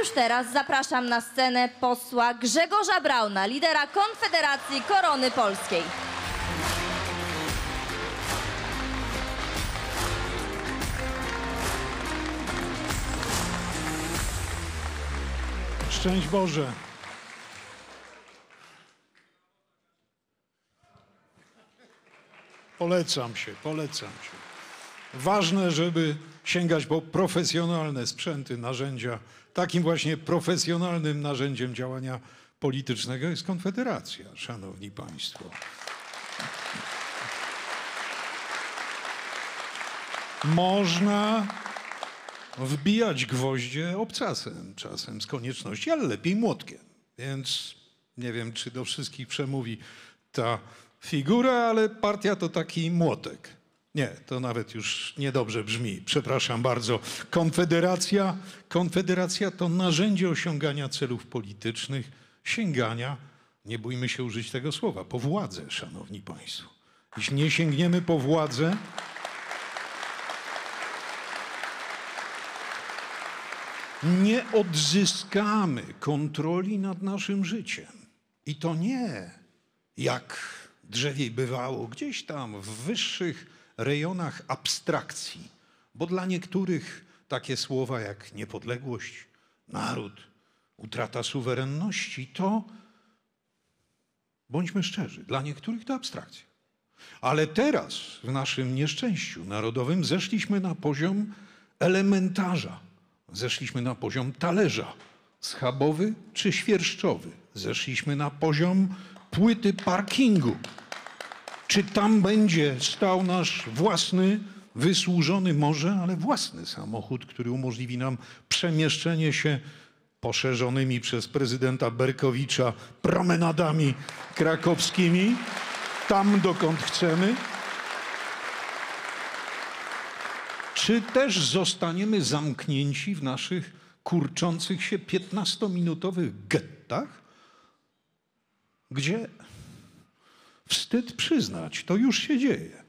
już teraz zapraszam na scenę posła Grzegorza Brauna, lidera Konfederacji Korony Polskiej. Szczęść Boże. Polecam się, polecam się. Ważne, żeby sięgać po profesjonalne sprzęty, narzędzia. Takim właśnie profesjonalnym narzędziem działania politycznego jest Konfederacja, szanowni państwo. Można wbijać gwoździe obcasem, czasem z konieczności, ale lepiej młotkiem. Więc nie wiem, czy do wszystkich przemówi ta figura, ale partia to taki młotek. Nie, to nawet już niedobrze brzmi. Przepraszam bardzo. Konfederacja, konfederacja to narzędzie osiągania celów politycznych, sięgania, nie bójmy się użyć tego słowa, po władzę, szanowni państwo. Jeśli nie sięgniemy po władzę, nie odzyskamy kontroli nad naszym życiem. I to nie jak drzewiej bywało gdzieś tam w wyższych rejonach abstrakcji, bo dla niektórych takie słowa jak niepodległość, naród, utrata suwerenności to, bądźmy szczerzy, dla niektórych to abstrakcja. Ale teraz w naszym nieszczęściu narodowym zeszliśmy na poziom elementarza, zeszliśmy na poziom talerza schabowy czy świerszczowy, zeszliśmy na poziom płyty parkingu. Czy tam będzie stał nasz własny, wysłużony może, ale własny samochód, który umożliwi nam przemieszczenie się poszerzonymi przez prezydenta Berkowicza promenadami krakowskimi, tam dokąd chcemy? Czy też zostaniemy zamknięci w naszych kurczących się 15-minutowych gettach, gdzie Wstyd przyznać, to już się dzieje.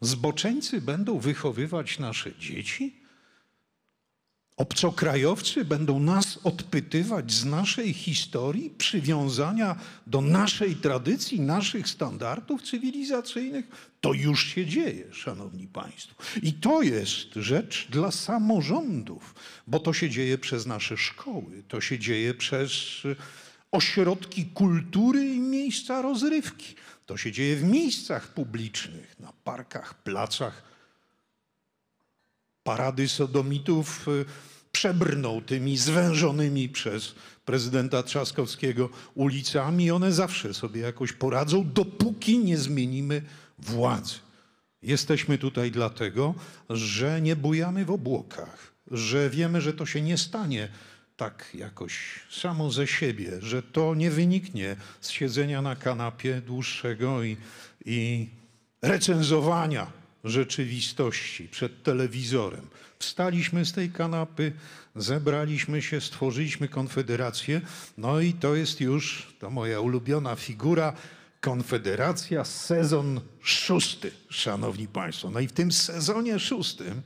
Zboczeńcy będą wychowywać nasze dzieci? Obcokrajowcy będą nas odpytywać z naszej historii, przywiązania do naszej tradycji, naszych standardów cywilizacyjnych? To już się dzieje, szanowni państwo. I to jest rzecz dla samorządów, bo to się dzieje przez nasze szkoły, to się dzieje przez ośrodki kultury i miejsca rozrywki. To się dzieje w miejscach publicznych, na parkach, placach. Parady sodomitów y, przebrną tymi zwężonymi przez prezydenta Trzaskowskiego ulicami. One zawsze sobie jakoś poradzą, dopóki nie zmienimy władzy. Jesteśmy tutaj dlatego, że nie bujamy w obłokach, że wiemy, że to się nie stanie tak jakoś samo ze siebie, że to nie wyniknie z siedzenia na kanapie dłuższego i, i recenzowania rzeczywistości przed telewizorem. Wstaliśmy z tej kanapy, zebraliśmy się, stworzyliśmy konfederację, no i to jest już ta moja ulubiona figura. Konfederacja, sezon szósty, szanowni państwo. No i w tym sezonie szóstym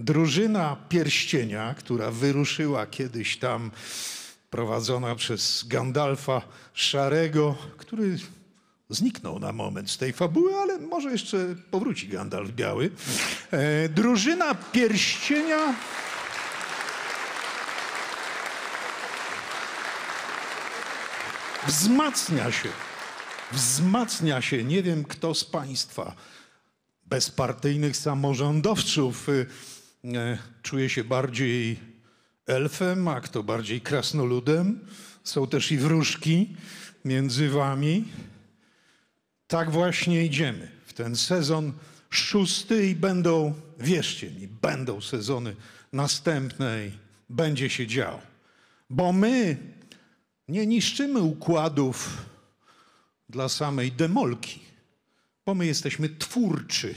Drużyna pierścienia, która wyruszyła kiedyś tam, prowadzona przez Gandalfa Szarego, który zniknął na moment z tej fabuły, ale może jeszcze powróci Gandalf Biały. E, drużyna pierścienia. Wzmacnia się. Wzmacnia się. Nie wiem, kto z Państwa bezpartyjnych samorządowców. Y, E, czuje się bardziej elfem, a kto bardziej krasnoludem. Są też i wróżki między wami. Tak właśnie idziemy w ten sezon szósty i będą, wierzcie mi, będą sezony następne i będzie się działo. Bo my nie niszczymy układów dla samej demolki, bo my jesteśmy twórczy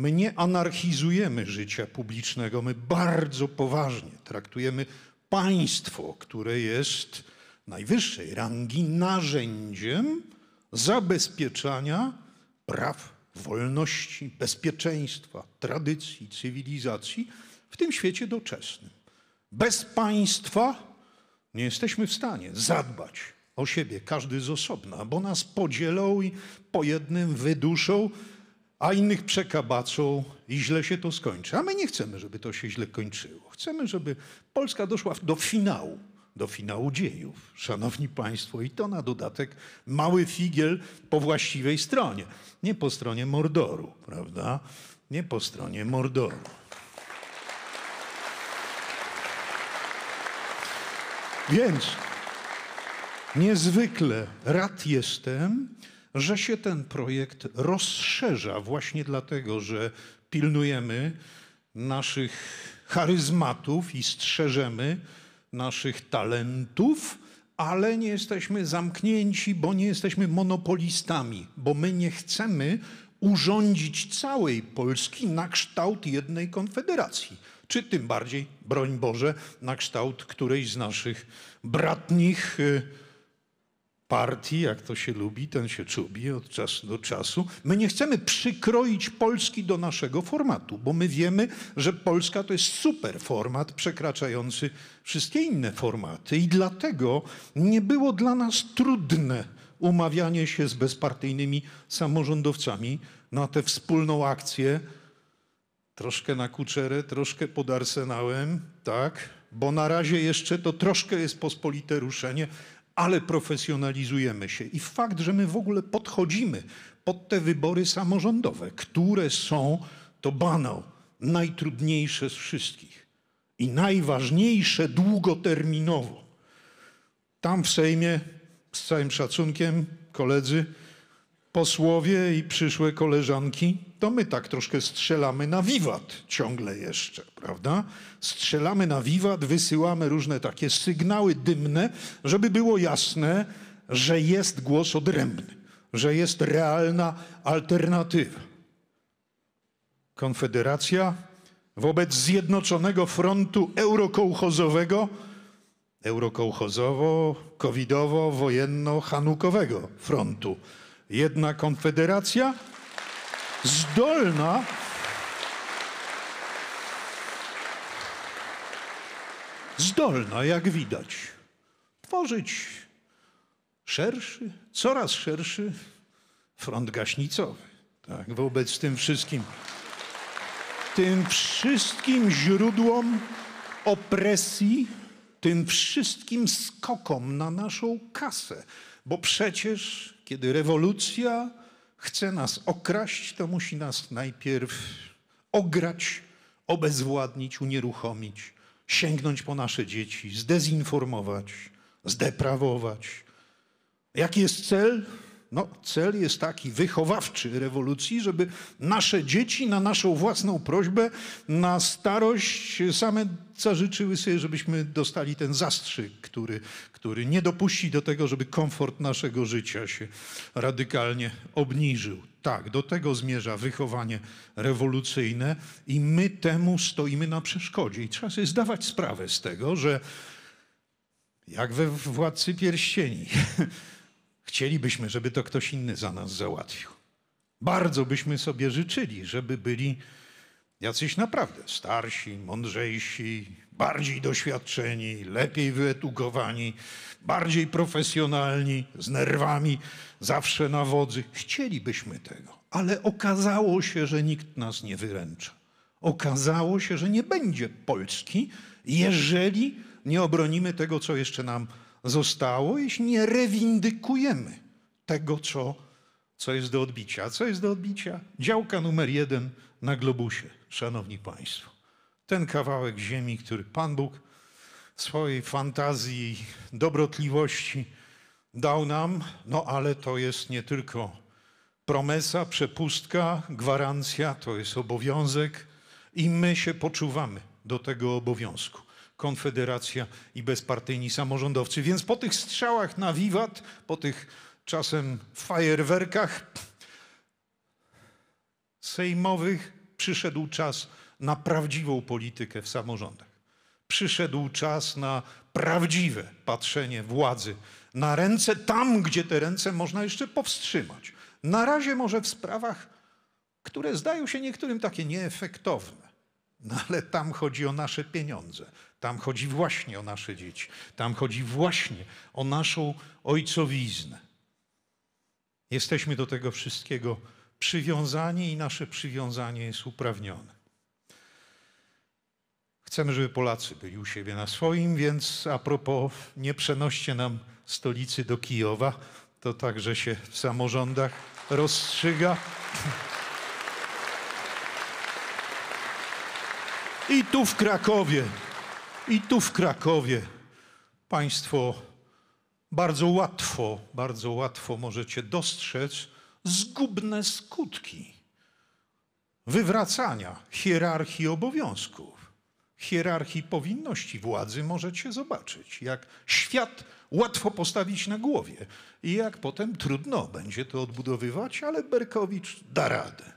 My nie anarchizujemy życia publicznego, my bardzo poważnie traktujemy państwo, które jest najwyższej rangi narzędziem zabezpieczania praw, wolności, bezpieczeństwa, tradycji, cywilizacji w tym świecie doczesnym. Bez państwa nie jesteśmy w stanie zadbać o siebie, każdy z osobna, bo nas podzielą i po jednym wyduszą a innych przekabaczą i źle się to skończy. A my nie chcemy, żeby to się źle kończyło. Chcemy, żeby Polska doszła do finału, do finału dziejów, szanowni państwo, i to na dodatek mały figiel po właściwej stronie, nie po stronie Mordoru, prawda? Nie po stronie Mordoru. Więc niezwykle rad jestem, że się ten projekt rozszerza właśnie dlatego, że pilnujemy naszych charyzmatów i strzeżemy naszych talentów, ale nie jesteśmy zamknięci, bo nie jesteśmy monopolistami, bo my nie chcemy urządzić całej Polski na kształt jednej konfederacji, czy tym bardziej, broń Boże, na kształt którejś z naszych bratnich. Yy, partii, jak to się lubi, ten się czubi od czasu do czasu. My nie chcemy przykroić Polski do naszego formatu, bo my wiemy, że Polska to jest super format przekraczający wszystkie inne formaty i dlatego nie było dla nas trudne umawianie się z bezpartyjnymi samorządowcami na tę wspólną akcję, troszkę na kuczerę, troszkę pod arsenałem, tak? Bo na razie jeszcze to troszkę jest pospolite ruszenie, ale profesjonalizujemy się. I fakt, że my w ogóle podchodzimy pod te wybory samorządowe, które są, to banał, najtrudniejsze z wszystkich i najważniejsze długoterminowo. Tam w Sejmie, z całym szacunkiem, koledzy, posłowie i przyszłe koleżanki, to my tak troszkę strzelamy na wiwat ciągle jeszcze, prawda? Strzelamy na wiwat, wysyłamy różne takie sygnały dymne, żeby było jasne, że jest głos odrębny, że jest realna alternatywa. Konfederacja wobec Zjednoczonego Frontu Eurokołchozowego, eurokołchozowo, covidowo, wojenno-hanukowego frontu. Jedna konfederacja, zdolna zdolna, jak widać, tworzyć szerszy, coraz szerszy front gaśnicowy. Tak, wobec tym wszystkim, tym wszystkim źródłom opresji, tym wszystkim skokom na naszą kasę. Bo przecież, kiedy rewolucja chce nas okraść, to musi nas najpierw ograć, obezwładnić, unieruchomić, sięgnąć po nasze dzieci, zdezinformować, zdeprawować. Jaki jest cel? no, cel jest taki wychowawczy rewolucji, żeby nasze dzieci na naszą własną prośbę, na starość same zażyczyły sobie, żebyśmy dostali ten zastrzyk, który, który nie dopuści do tego, żeby komfort naszego życia się radykalnie obniżył. Tak, do tego zmierza wychowanie rewolucyjne i my temu stoimy na przeszkodzie. I trzeba sobie zdawać sprawę z tego, że jak we Władcy Pierścieni Chcielibyśmy, żeby to ktoś inny za nas załatwił. Bardzo byśmy sobie życzyli, żeby byli jacyś naprawdę starsi, mądrzejsi, bardziej doświadczeni, lepiej wyedukowani, bardziej profesjonalni, z nerwami, zawsze na wodzy. Chcielibyśmy tego, ale okazało się, że nikt nas nie wyręcza. Okazało się, że nie będzie Polski, jeżeli nie obronimy tego, co jeszcze nam zostało, jeśli nie rewindykujemy tego, co, co jest do odbicia. A co jest do odbicia? Działka numer jeden na globusie, szanowni państwo. Ten kawałek ziemi, który Pan Bóg swojej fantazji i dobrotliwości dał nam, no ale to jest nie tylko promesa, przepustka, gwarancja, to jest obowiązek i my się poczuwamy do tego obowiązku. Konfederacja i bezpartyjni samorządowcy. Więc po tych strzałach na wiwat, po tych czasem fajerwerkach sejmowych przyszedł czas na prawdziwą politykę w samorządach. Przyszedł czas na prawdziwe patrzenie władzy na ręce tam, gdzie te ręce można jeszcze powstrzymać. Na razie może w sprawach, które zdają się niektórym takie nieefektowne no ale tam chodzi o nasze pieniądze, tam chodzi właśnie o nasze dzieci, tam chodzi właśnie o naszą ojcowiznę. Jesteśmy do tego wszystkiego przywiązani i nasze przywiązanie jest uprawnione. Chcemy, żeby Polacy byli u siebie na swoim, więc a propos, nie przenoście nam stolicy do Kijowa. To także się w samorządach rozstrzyga. I tu w Krakowie, i tu w Krakowie Państwo bardzo łatwo, bardzo łatwo możecie dostrzec zgubne skutki wywracania hierarchii obowiązków, hierarchii powinności władzy możecie zobaczyć, jak świat łatwo postawić na głowie i jak potem trudno będzie to odbudowywać, ale Berkowicz da radę.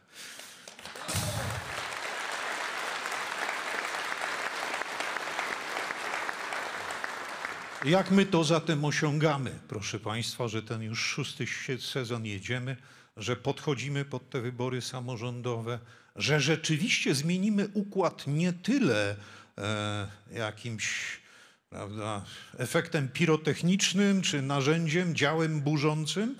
Jak my to zatem osiągamy, proszę Państwa, że ten już szósty sezon jedziemy, że podchodzimy pod te wybory samorządowe, że rzeczywiście zmienimy układ nie tyle e, jakimś prawda, efektem pirotechnicznym czy narzędziem, działem burzącym,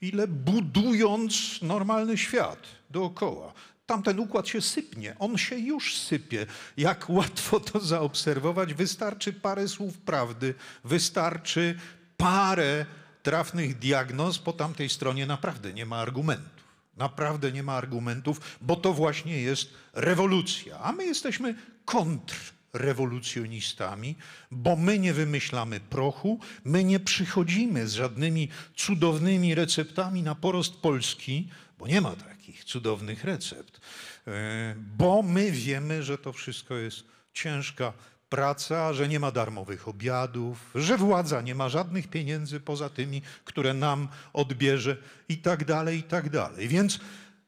ile budując normalny świat dookoła tamten układ się sypnie. On się już sypie. Jak łatwo to zaobserwować, wystarczy parę słów prawdy, wystarczy parę trafnych diagnoz. Po tamtej stronie naprawdę nie ma argumentów. Naprawdę nie ma argumentów, bo to właśnie jest rewolucja. A my jesteśmy kontr rewolucjonistami, bo my nie wymyślamy prochu, my nie przychodzimy z żadnymi cudownymi receptami na porost Polski, bo nie ma takich cudownych recept, e, bo my wiemy, że to wszystko jest ciężka praca, że nie ma darmowych obiadów, że władza nie ma żadnych pieniędzy poza tymi, które nam odbierze i tak dalej, i tak dalej. Więc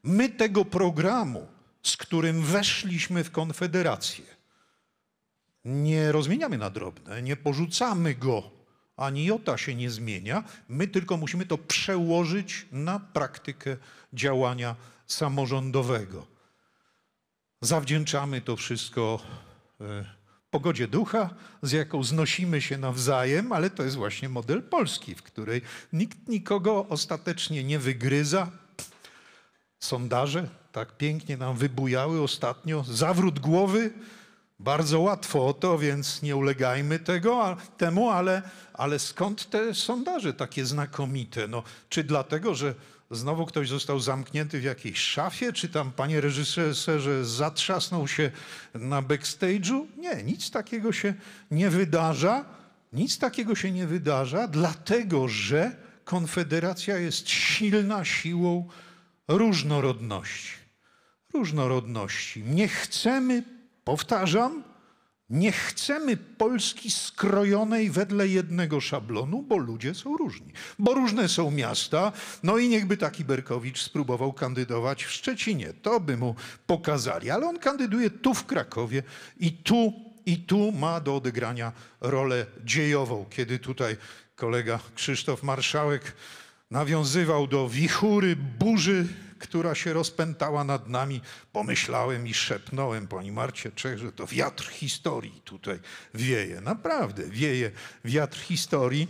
my tego programu, z którym weszliśmy w Konfederację, nie rozmieniamy na drobne, nie porzucamy go. Ani jota się nie zmienia. My tylko musimy to przełożyć na praktykę działania samorządowego. Zawdzięczamy to wszystko e, pogodzie ducha, z jaką znosimy się nawzajem, ale to jest właśnie model Polski, w której nikt nikogo ostatecznie nie wygryza. Sondaże tak pięknie nam wybujały ostatnio. Zawrót głowy bardzo łatwo o to, więc nie ulegajmy tego, a, temu, ale, ale skąd te sondaże takie znakomite? No, czy dlatego, że znowu ktoś został zamknięty w jakiejś szafie, czy tam panie reżyserze zatrzasnął się na backstage'u? Nie, nic takiego się nie wydarza. Nic takiego się nie wydarza, dlatego że Konfederacja jest silna siłą różnorodności. Różnorodności. Nie chcemy Powtarzam, nie chcemy Polski skrojonej wedle jednego szablonu, bo ludzie są różni. Bo różne są miasta, no i niechby taki Berkowicz spróbował kandydować w Szczecinie. To by mu pokazali, ale on kandyduje tu w Krakowie i tu, i tu ma do odegrania rolę dziejową. Kiedy tutaj kolega Krzysztof Marszałek nawiązywał do wichury, burzy która się rozpętała nad nami. Pomyślałem i szepnąłem pani Marcie Czech, że to wiatr historii tutaj wieje. Naprawdę wieje wiatr historii.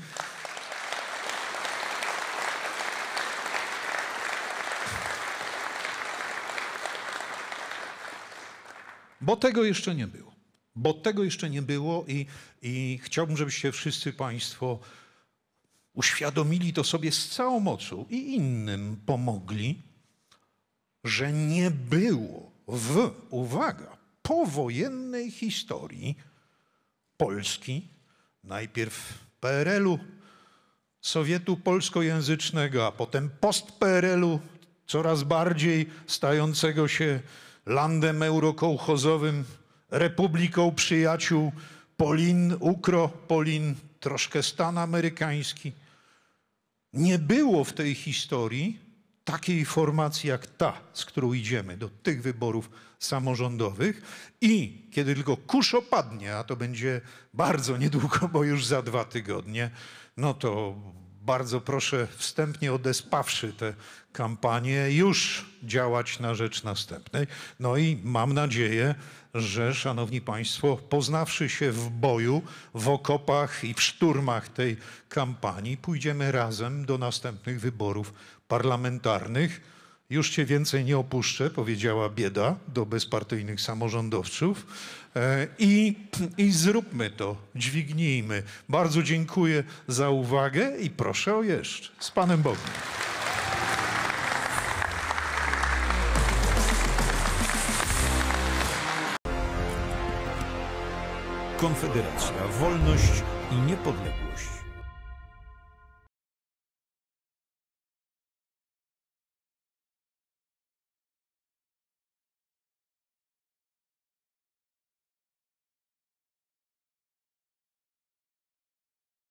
Bo tego jeszcze nie było. Bo tego jeszcze nie było i, i chciałbym, żebyście wszyscy Państwo uświadomili to sobie z całą mocą i innym pomogli, że nie było w, uwaga, powojennej historii Polski, najpierw PRL-u, Sowietu polskojęzycznego, a potem post-PRL-u, coraz bardziej stającego się landem eurokołchozowym, republiką przyjaciół Polin, ukro polin troszkę stan amerykański. Nie było w tej historii takiej formacji jak ta, z którą idziemy do tych wyborów samorządowych i kiedy tylko kurz opadnie, a to będzie bardzo niedługo, bo już za dwa tygodnie, no to bardzo proszę wstępnie odespawszy tę kampanię, już działać na rzecz następnej. No i mam nadzieję, że szanowni państwo, poznawszy się w boju, w okopach i w szturmach tej kampanii, pójdziemy razem do następnych wyborów parlamentarnych. Już cię więcej nie opuszczę, powiedziała bieda do bezpartyjnych samorządowców. E, I, I zróbmy to, dźwignijmy. Bardzo dziękuję za uwagę i proszę o jeszcze. Z Panem Bogiem. Konfederacja, wolność i niepodległość.